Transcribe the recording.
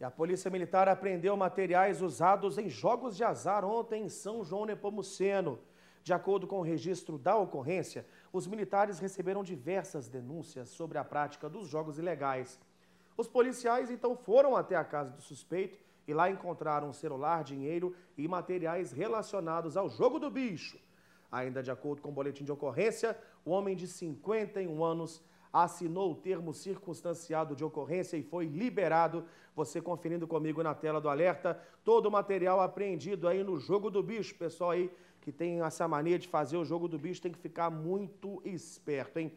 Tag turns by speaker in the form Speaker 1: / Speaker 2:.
Speaker 1: E a Polícia Militar apreendeu materiais usados em jogos de azar ontem em São João Nepomuceno. De acordo com o registro da ocorrência, os militares receberam diversas denúncias sobre a prática dos jogos ilegais. Os policiais então foram até a casa do suspeito e lá encontraram celular, dinheiro e materiais relacionados ao jogo do bicho. Ainda de acordo com o boletim de ocorrência, o homem de 51 anos assinou o termo circunstanciado de ocorrência e foi liberado. Você conferindo comigo na tela do alerta, todo o material apreendido aí no jogo do bicho, pessoal aí que tem essa mania de fazer o jogo do bicho, tem que ficar muito esperto, hein?